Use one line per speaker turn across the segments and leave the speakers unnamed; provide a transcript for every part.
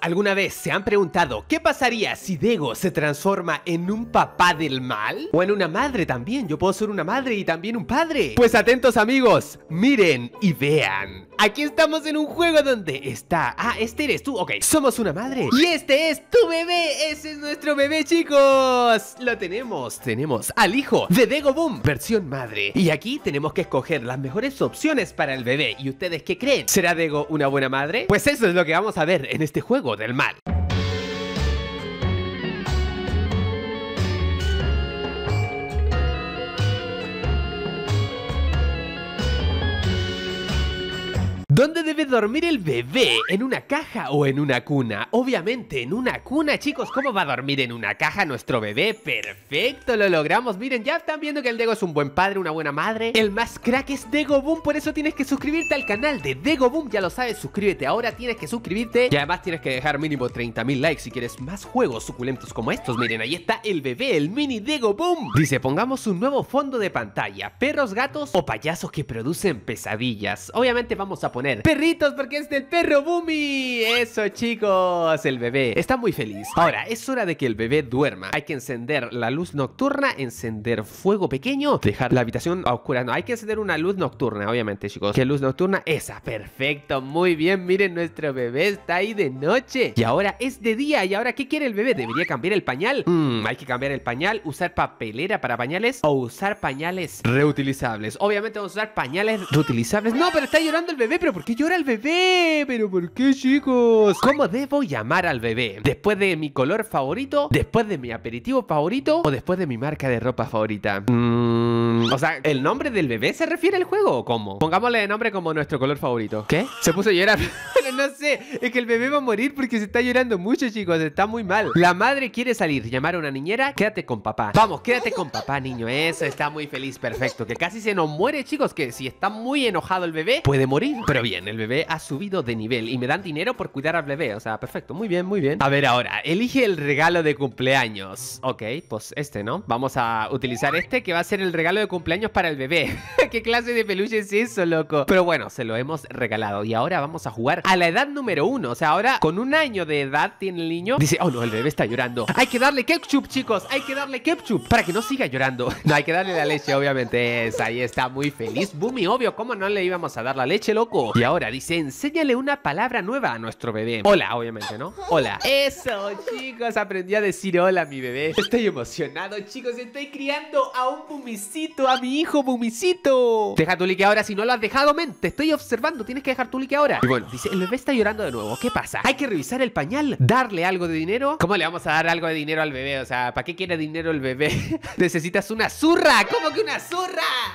¿alguna vez se han preguntado qué pasaría si Dego se transforma en un papá del mal? ¿O en una madre también? Yo puedo ser una madre y también un padre. Pues atentos amigos, miren y vean. Aquí estamos en un juego donde está... Ah, este eres tú, ok. Somos una madre. Y este es tu bebé, ese es nuestro bebé chicos. Lo tenemos, tenemos al hijo de Dego Boom, versión madre. Y aquí tenemos que escoger las mejores opciones para el bebé. ¿Y ustedes qué creen? ¿Será Dego una buena madre? Pues eso es lo que vamos a ver en este juego del mal. ¿Dónde debe dormir el bebé? ¿En una caja o en una cuna? Obviamente, en una cuna, chicos. ¿Cómo va a dormir en una caja nuestro bebé? Perfecto, lo logramos. Miren, ya están viendo que el Dego es un buen padre, una buena madre. El más crack es Dego Boom, por eso tienes que suscribirte al canal de Dego Boom. Ya lo sabes, suscríbete ahora, tienes que suscribirte. Y además tienes que dejar mínimo 30.000 likes si quieres más juegos suculentos como estos. Miren, ahí está el bebé, el mini Dego Boom. Dice, pongamos un nuevo fondo de pantalla. Perros, gatos o payasos que producen pesadillas. Obviamente vamos a poner perritos porque es del perro Bumi. Eso, chicos, el bebé está muy feliz. Ahora, es hora de que el bebé duerma. Hay que encender la luz nocturna, encender fuego pequeño, dejar la habitación oscura. No, hay que encender una luz nocturna, obviamente, chicos. ¿Qué luz nocturna? Esa, perfecto, muy bien. Miren, nuestro bebé está ahí de noche. Y ahora es de día. ¿Y ahora qué quiere el bebé? ¿Debería cambiar el pañal? Mm, hay que cambiar el pañal, usar papelera para pañales o usar pañales reutilizables. Obviamente vamos a usar pañales reutilizables. No, pero está llorando el bebé, pero ¿por qué llora el bebé? ¿Pero por qué, chicos? ¿Cómo debo llamar al bebé? ¿Después de mi color favorito? ¿Después de mi aperitivo favorito? ¿O después de mi marca de ropa favorita? Mmm... o sea, ¿el nombre del bebé se refiere al juego o cómo? Pongámosle de nombre como nuestro color favorito. ¿Qué? Se puso a llorar. no sé, es que el bebé va a morir porque se está llorando mucho, chicos. Está muy mal. La madre quiere salir, llamar a una niñera. Quédate con papá. Vamos, quédate con papá, niño. Eso, está muy feliz, perfecto. Que casi se nos muere, chicos. Que si está muy enojado el bebé, puede morir. Pero bien, el bebé ha subido de nivel y me dan dinero por cuidar al bebé. O sea, perfecto, muy bien, muy bien. A ver ahora, elige el regalo de cumpleaños. Ok, pues este, ¿no? Vamos a utilizar este que va a ser el regalo de cumpleaños para el bebé. ¿Qué clase de peluche es eso, loco? Pero bueno, se lo hemos regalado y ahora vamos a jugar a la edad número uno. O sea, ahora con un año de edad tiene el niño. Dice, oh no, el bebé está llorando. Hay que darle ketchup, chicos. Hay que darle ketchup para que no siga llorando. no, hay que darle la leche, obviamente. ahí está, muy feliz. Bumi, obvio, ¿cómo no le íbamos a dar la leche, loco? Y ahora dice, enséñale una palabra nueva a nuestro bebé. Hola, obviamente, ¿no? Hola. Eso, chicos, aprendí a decir hola a mi bebé. Estoy emocionado, chicos, estoy criando a un bumicito, a mi hijo bumicito. Deja tu like ahora, si no lo has dejado, mente. te estoy observando, tienes que dejar tu like ahora. Y bueno, dice, el bebé está llorando de nuevo, ¿qué pasa? Hay que revisar el pañal, darle algo de dinero. ¿Cómo le vamos a dar algo de dinero al bebé? O sea, ¿para qué quiere dinero el bebé? Necesitas una zurra, ¿cómo que una zurra?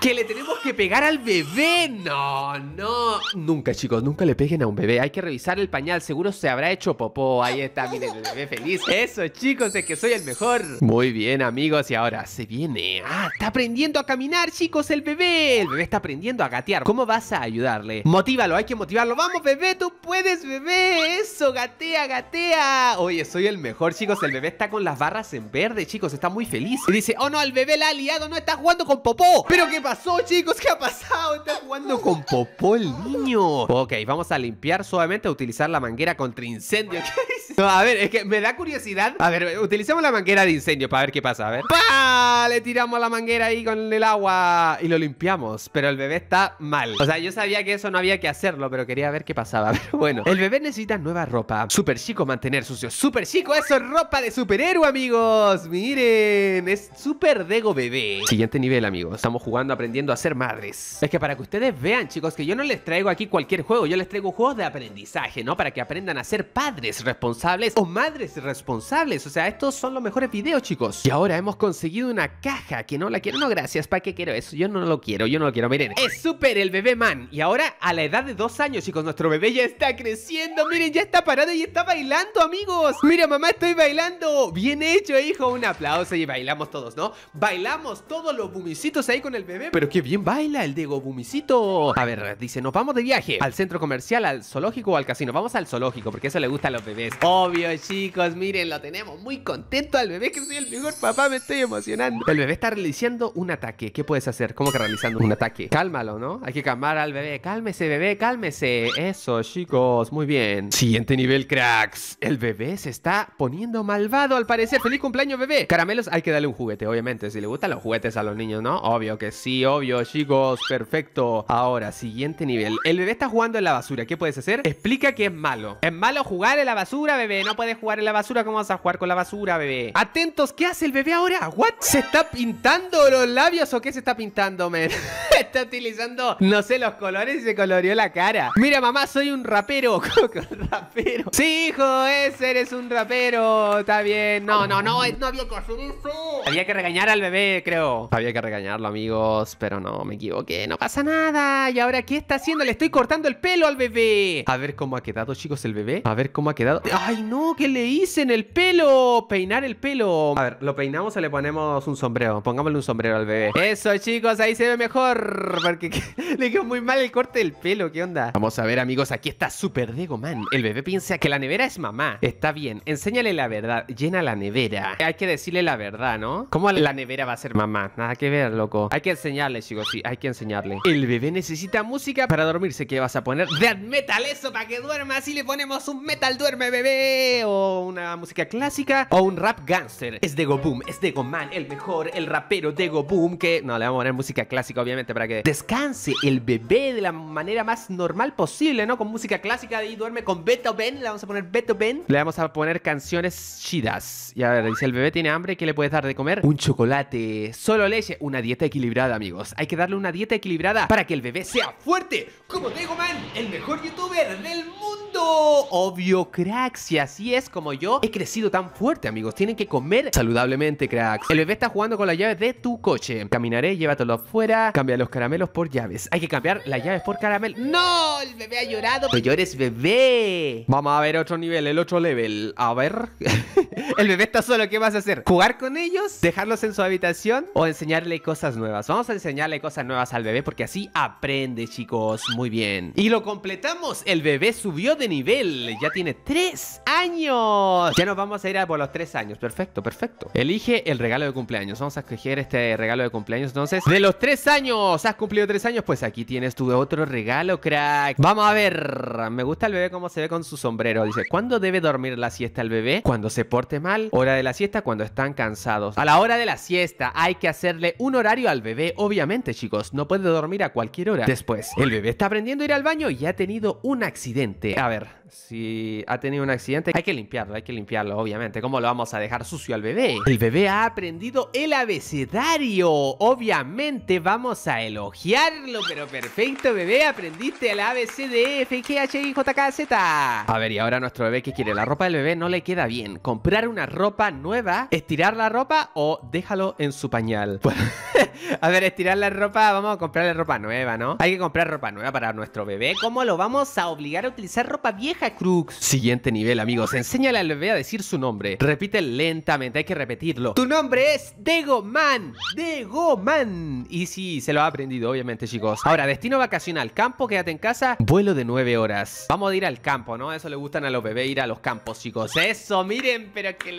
Que le tenemos que pegar al bebé. No, no, nunca, chicos, nunca le peguen a un bebé. Hay que revisar el pañal, seguro se habrá hecho popó. Ahí está, miren, el bebé feliz. Eso, chicos, es que soy el mejor. Muy bien, amigos, y ahora se viene. Ah, está aprendiendo a caminar, chicos, el bebé. El bebé está aprendiendo a gatear. ¿Cómo vas a ayudarle? Motívalo, hay que motivarlo. Vamos, bebé, tú puedes, bebé. Eso, gatea, gatea. Oye, soy el mejor, chicos. El bebé está con las barras en verde, chicos. Está muy feliz. Y dice, oh no, el bebé la ha liado, no está jugando con popó. ¿Pero qué pasó, chicos? ¿Qué ha pasado? Está jugando con popó el niño. Ok, vamos a limpiar suavemente, a utilizar la manguera contra incendio. ¿Qué a ver, es que me da curiosidad. A ver, utilicemos la manguera de incendio para ver qué pasa. A ver. ¡Pah! Le tiramos la manguera ahí con el agua y lo limpiamos. Pero el bebé está mal. O sea, yo sabía que eso no había que hacerlo, pero quería ver qué pasaba. Pero bueno, el bebé necesita nueva ropa. Super chico mantener sucio. Super chico, eso es ropa de superhéroe, amigos. Miren, es super dego bebé. Siguiente nivel, amigos. Estamos jugando, aprendiendo a ser madres. Es que para que ustedes vean, chicos, que yo no les traigo aquí cualquier juego. Yo les traigo juegos de aprendizaje, ¿no? Para que aprendan a ser padres responsables o madres responsables. O sea, estos son los mejores videos, chicos. Y ahora hemos conseguido una caja que no la quiero. No, gracias. ¿Para qué quiero eso? Yo no lo quiero. Yo no lo quiero. Miren, es súper el bebé man. Y ahora, a la edad de dos años, chicos, nuestro bebé ya está creciendo. Miren, ya está parado y está bailando, amigos. Mira, mamá, estoy bailando. Bien hecho, hijo. Un aplauso y bailamos todos, ¿no? Bailamos todos los bumicitos ahí con el bebé. Pero qué bien baila el Diego Bumicito. A ver, dice, nos vamos de viaje al centro comercial, al zoológico o al casino. Vamos al zoológico porque eso le gusta a los bebés. Obvio, chicos, miren, lo tenemos muy contento al bebé, que soy el mejor papá, me estoy emocionando. El bebé está realizando un ataque. ¿Qué puedes hacer? ¿Cómo que realizando un ataque? Cálmalo, ¿no? Hay que calmar al bebé. Cálmese, bebé, cálmese. Eso, chicos, muy bien. Siguiente nivel, cracks. El bebé se está poniendo malvado, al parecer. ¡Feliz cumpleaños, bebé! Caramelos, hay que darle un juguete, obviamente. Si le gustan los juguetes a los niños, ¿no? Obvio que sí, obvio, chicos. Perfecto. Ahora, siguiente nivel. El bebé está jugando en la basura. ¿Qué puedes hacer? Explica que es malo. Es malo jugar en la basura, bebé. No puedes jugar en la basura. ¿Cómo vas a jugar con la basura, bebé? Atentos, ¿qué hace el bebé ahora? ¿What? ¿Se está pintando los labios o qué se está pintando, men? está utilizando, no sé, los colores y se coloreó la cara. Mira, mamá, soy un rapero. rapero. Sí, hijo, ese eres un rapero. Está bien. No, no, no, no había que hacer eso. Había que regañar al bebé, creo. Había que regañarlo, amigos. Pero no, me equivoqué. No pasa nada. ¿Y ahora qué está haciendo? Le estoy cortando el pelo al bebé. A ver cómo ha quedado, chicos, el bebé. A ver cómo ha quedado. ¡Ay no! ¿Qué le hice en el pelo? Peinar el pelo. A ver, ¿lo peinamos o le ponemos un sombrero? Pongámosle un sombrero al bebé. Eso, chicos, ahí se ve mejor. Porque le quedó muy mal el corte del pelo. ¿Qué onda? Vamos a ver, amigos. Aquí está Super Dego Man. El bebé piensa que la nevera es mamá. Está bien. Enséñale la verdad. Llena la nevera. Hay que decirle la verdad, ¿no? ¿Cómo la nevera va a ser mamá? Nada que ver, loco. Hay que enseñarle, chicos. Sí, hay que enseñarle. El bebé necesita música para dormirse. ¿Qué vas a poner? Dead metal, eso, para que duerma. Así le ponemos un metal duerme, bebé o una música clásica o un rap gangster. Es Dego Boom, es Dego Man, el mejor, el rapero Dego Boom que... No, le vamos a poner música clásica obviamente para que descanse el bebé de la manera más normal posible, ¿no? Con música clásica y duerme con Ben le vamos a poner Ben Le vamos a poner canciones chidas. Y a ver, dice el bebé tiene hambre, ¿qué le puedes dar de comer? Un chocolate, solo leche, una dieta equilibrada amigos. Hay que darle una dieta equilibrada para que el bebé sea fuerte, como Dego Man, el mejor youtuber del mundo. Obvio, cracks, si así es como yo he crecido tan fuerte, amigos. Tienen que comer saludablemente, cracks. El bebé está jugando con las llaves de tu coche. Caminaré, llévatelo afuera. Cambia los caramelos por llaves. Hay que cambiar las llaves por caramelos ¡No! El bebé ha llorado. No llores, bebé. Vamos a ver otro nivel, el otro level. A ver. el bebé está solo. ¿Qué vas a hacer? ¿Jugar con ellos? ¿Dejarlos en su habitación? ¿O enseñarle cosas nuevas? Vamos a enseñarle cosas nuevas al bebé porque así aprende, chicos. Muy bien. Y lo completamos. El bebé subió de nivel. Ya tiene tres años. Ya nos vamos a ir a por los tres años. Perfecto, perfecto. Elige el regalo de cumpleaños. Vamos a escoger este regalo de cumpleaños. Entonces, de los tres años. ¿Has cumplido tres años? Pues aquí tienes tu otro regalo, crack. Vamos a ver. Me gusta el bebé cómo se ve con su sombrero. Dice, ¿cuándo debe dormir la siesta el bebé? Cuando se porte mal. Hora de la siesta cuando están cansados. A la hora de la siesta hay que hacerle un horario al bebé. Obviamente, chicos, no puede dormir a cualquier hora. Después, el bebé está aprendiendo a ir al baño y ha tenido un accidente. A ver. Gracias si ha tenido un accidente, hay que limpiarlo, hay que limpiarlo, obviamente. ¿Cómo lo vamos a dejar sucio al bebé? El bebé ha aprendido el abecedario. Obviamente vamos a elogiarlo, pero perfecto, bebé, aprendiste el ABCDF, G, H, A ver, y ahora nuestro bebé, ¿qué quiere? La ropa del bebé no le queda bien. ¿Comprar una ropa nueva? ¿Estirar la ropa o déjalo en su pañal? a ver, estirar la ropa, vamos a comprarle ropa nueva, ¿no? Hay que comprar ropa nueva para nuestro bebé. ¿Cómo lo vamos a obligar a utilizar ropa vieja? Siguiente nivel, amigos. Enséñale al bebé a decir su nombre. Repite lentamente, hay que repetirlo. Tu nombre es Degoman. Degoman. Y sí, se lo ha aprendido, obviamente, chicos. Ahora, destino vacacional. Campo, quédate en casa. Vuelo de 9 horas. Vamos a ir al campo, ¿no? Eso le gustan a los bebés ir a los campos, chicos. Eso, miren, pero que,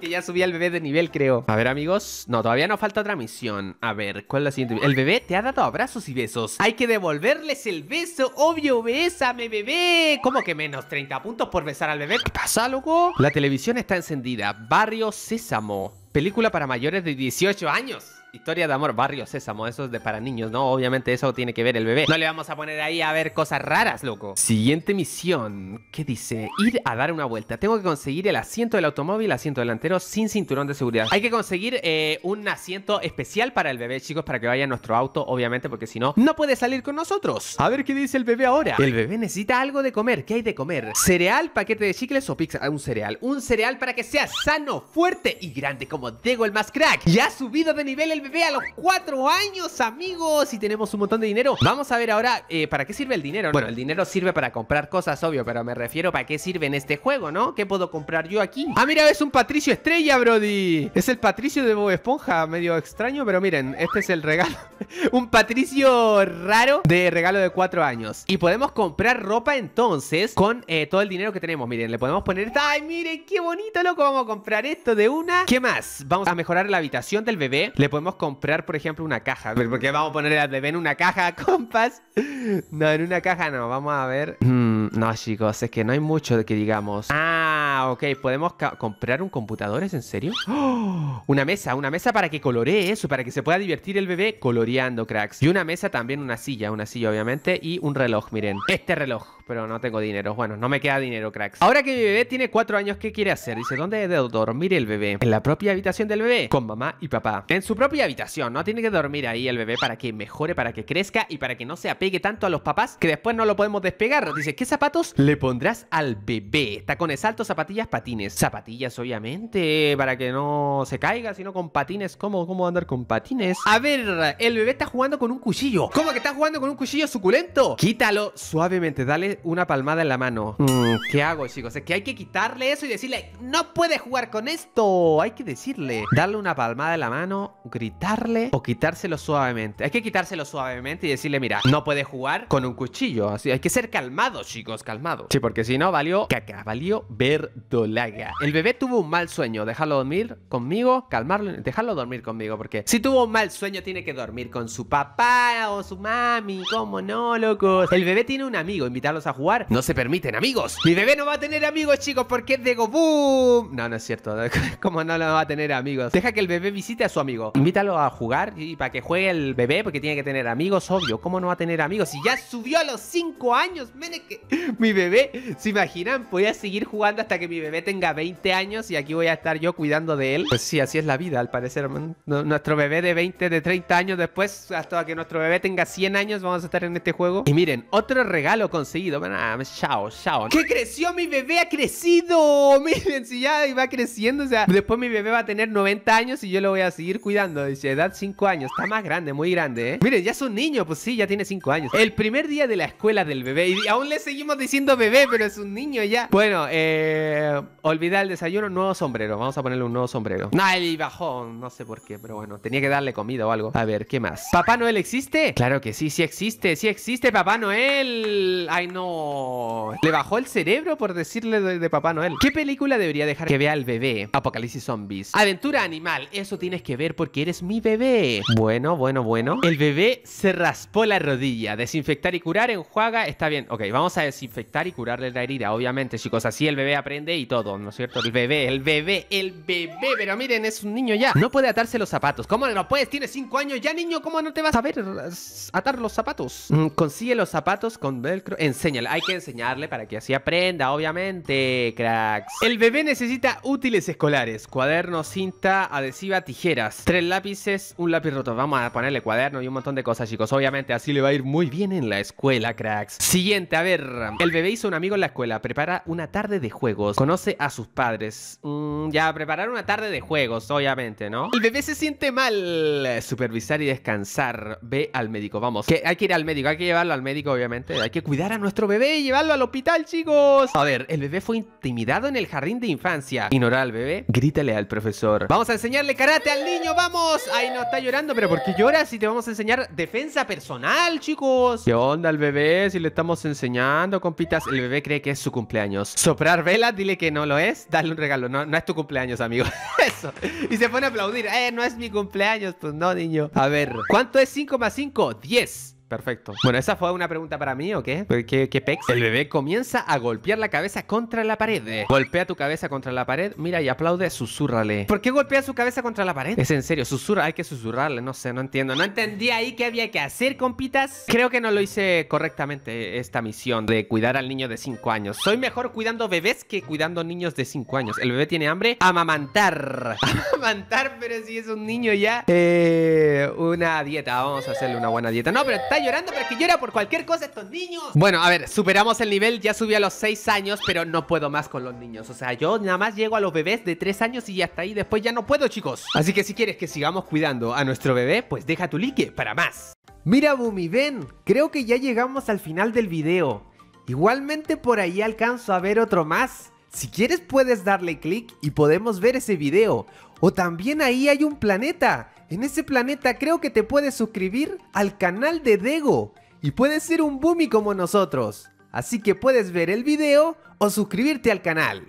que ya subí al bebé de nivel, creo. A ver, amigos. No, todavía nos falta otra misión. A ver, ¿cuál es la siguiente? El bebé te ha dado abrazos y besos. Hay que devolverles el beso. Obvio, besame, bebé. ¿Cómo que menos? 30 puntos por besar al bebé. ¿Qué pasa, loco? La televisión está encendida. Barrio Sésamo. Película para mayores de 18 años. Historia de amor, barrio sésamo, eso es de para niños, ¿no? Obviamente eso tiene que ver el bebé. No le vamos a poner ahí a ver cosas raras, loco. Siguiente misión. ¿Qué dice? Ir a dar una vuelta. Tengo que conseguir el asiento del automóvil, asiento delantero, sin cinturón de seguridad. Hay que conseguir eh, un asiento especial para el bebé, chicos, para que vaya en nuestro auto, obviamente, porque si no, no puede salir con nosotros. A ver qué dice el bebé ahora. El bebé necesita algo de comer. ¿Qué hay de comer? ¿Cereal, paquete de chicles o pizza? Ah, un cereal. Un cereal para que sea sano, fuerte y grande, como Diego el más crack. Ya ha subido de nivel el bebé a los cuatro años, amigos, y tenemos un montón de dinero. Vamos a ver ahora eh, para qué sirve el dinero. Bueno, el dinero sirve para comprar cosas, obvio, pero me refiero para qué sirve en este juego, ¿no? ¿Qué puedo comprar yo aquí? Ah, mira, ves un Patricio Estrella, Brody. Es el Patricio de Bob Esponja, medio extraño, pero miren, este es el regalo. un Patricio raro de regalo de cuatro años. Y podemos comprar ropa entonces con eh, todo el dinero que tenemos. Miren, le podemos poner... ¡Ay, miren, qué bonito, loco! Vamos a comprar esto de una. ¿Qué más? Vamos a mejorar la habitación del bebé. Le podemos comprar, por ejemplo, una caja. Porque vamos a poner al bebé en una caja, compas. No, en una caja no. Vamos a ver no, chicos, es que no hay mucho de que digamos. Ah, ok, podemos comprar un computador, ¿es en serio? Una mesa, una mesa para que coloree eso, para que se pueda divertir el bebé coloreando, cracks. Y una mesa también, una silla, una silla, obviamente, y un reloj, miren. Este reloj, pero no tengo dinero. Bueno, no me queda dinero, cracks. Ahora que mi bebé tiene cuatro años, ¿qué quiere hacer? Dice, ¿dónde debe dormir el bebé? En la propia habitación del bebé, con mamá y papá. En su propia habitación, ¿no? Tiene que dormir ahí el bebé para que mejore, para que crezca y para que no se apegue tanto a los papás que después no lo podemos despegar. Dice, ¿qué zapatos le pondrás al bebé? Tacones altos, zapatillas, patines. Zapatillas, obviamente, para que no se caiga, sino con patines. ¿Cómo, cómo andar con patines? A ver, el bebé está jugando con un cuchillo. ¿Cómo que está jugando con un cuchillo suculento? Quítalo suavemente, dale una palmada en la mano. Mm, ¿Qué hago, chicos? Es que hay que quitarle eso y decirle, no puede jugar con esto. Hay que decirle, darle una palmada en la mano, gritarle o quitárselo suavemente. Hay que quitárselo suavemente y decirle, mira, no puede jugar con un cuchillo. Así, hay que ser calmado, chicos chicos, calmados. Sí, porque si no, valió caca, valió verdolaga. El bebé tuvo un mal sueño, déjalo dormir conmigo, calmarlo, dejarlo dormir conmigo, porque si tuvo un mal sueño tiene que dormir con su papá o su mami, cómo no, locos. El bebé tiene un amigo, invitarlos a jugar, no se permiten amigos. Mi bebé no va a tener amigos, chicos, porque es de Goboom. No, no es cierto, ¿Cómo no lo va a tener amigos. Deja que el bebé visite a su amigo, invítalo a jugar y para que juegue el bebé, porque tiene que tener amigos, obvio, ¿cómo no va a tener amigos? Y ya subió a los 5 años, que... mi bebé, ¿se imaginan? Voy a seguir jugando hasta que mi bebé tenga 20 años y aquí voy a estar yo cuidando de él. Pues sí, así es la vida, al parecer. Nuestro bebé de 20, de 30 años después, hasta que nuestro bebé tenga 100 años, vamos a estar en este juego. Y miren, otro regalo conseguido. Bueno, ah, chao, chao. ¿Qué creció mi bebé! ¡Ha crecido! Miren, si ya va creciendo, o sea, después mi bebé va a tener 90 años y yo lo voy a seguir cuidando. Dice, edad 5 años. Está más grande, muy grande, ¿eh? Miren, ya es un niño, pues sí, ya tiene 5 años. El primer día de la escuela del bebé y aún le seguimos seguimos diciendo bebé, pero es un niño ya. Bueno, eh, olvidar el desayuno, nuevo sombrero. Vamos a ponerle un nuevo sombrero. Nadie bajó, no sé por qué, pero bueno, tenía que darle comida o algo. A ver, ¿qué más? ¿Papá Noel existe? Claro que sí, sí existe, sí existe Papá Noel. Ay, no. Le bajó el cerebro por decirle de, Papá Noel. ¿Qué película debería dejar que vea el bebé? Apocalipsis Zombies. Aventura Animal, eso tienes que ver porque eres mi bebé. Bueno, bueno, bueno. El bebé se raspó la rodilla. Desinfectar y curar, enjuaga, está bien. Ok, vamos a desinfectar y curarle la herida, obviamente, chicos. Así el bebé aprende y todo, ¿no es cierto? El bebé, el bebé, el bebé. Pero miren, es un niño ya. No puede atarse los zapatos. ¿Cómo no puedes? Tiene cinco años ya, niño. ¿Cómo no te vas a ver atar los zapatos? Mm, consigue los zapatos con velcro. Enséñale. Hay que enseñarle para que así aprenda, obviamente, cracks. El bebé necesita útiles escolares. Cuadernos, cinta, adhesiva, tijeras. Tres lápices, un lápiz roto. Vamos a ponerle cuaderno y un montón de cosas, chicos. Obviamente, así le va a ir muy bien en la escuela, cracks. Siguiente, a ver. El bebé hizo un amigo en la escuela, prepara una tarde de juegos, conoce a sus padres. Mm, ya, preparar una tarde de juegos, obviamente, ¿no? El bebé se siente mal. Supervisar y descansar. Ve al médico, vamos. Que hay que ir al médico, hay que llevarlo al médico, obviamente. Hay que cuidar a nuestro bebé y llevarlo al hospital, chicos. A ver, el bebé fue intimidado en el jardín de infancia. Ignora al bebé, grítale al profesor. Vamos a enseñarle karate al niño, vamos. Ahí no, está llorando, pero ¿por qué lloras si te vamos a enseñar defensa personal, chicos? ¿Qué onda el bebé si le estamos enseñando? Cuando compitas, el bebé cree que es su cumpleaños. Soprar velas, dile que no lo es, dale un regalo. No, no es tu cumpleaños, amigo. Eso. Y se pone a aplaudir. Eh, no es mi cumpleaños. Pues no, niño. A ver, ¿cuánto es 5 más 5? 10. Perfecto. Bueno, ¿esa fue una pregunta para mí o qué? Pues, ¿Qué, qué pex? El bebé comienza a golpear la cabeza contra la pared. Golpea tu cabeza contra la pared, mira y aplaude, Susurrale. ¿Por qué golpea su cabeza contra la pared? Es en serio, susurra, hay que susurrarle, no sé, no entiendo. No entendí ahí qué había que hacer, compitas. Creo que no lo hice correctamente esta misión de cuidar al niño de 5 años. Soy mejor cuidando bebés que cuidando niños de 5 años. El bebé tiene hambre, amamantar. Amamantar, pero si es un niño ya. Eh, una dieta, vamos a hacerle una buena dieta. No, pero está llorando que llora por cualquier cosa estos niños. Bueno, a ver, superamos el nivel, ya subí a los 6 años, pero no puedo más con los niños. O sea, yo nada más llego a los bebés de 3 años y ya hasta ahí después ya no puedo, chicos. Así que si quieres que sigamos cuidando a nuestro bebé, pues deja tu like para más. Mira, Bumi, ven, creo que ya llegamos al final del video. Igualmente por ahí alcanzo a ver otro más. Si quieres puedes darle click y podemos ver ese video. O también ahí hay un planeta. En ese planeta creo que te puedes suscribir al canal de Dego y puedes ser un boomy como nosotros. Así que puedes ver el video o suscribirte al canal.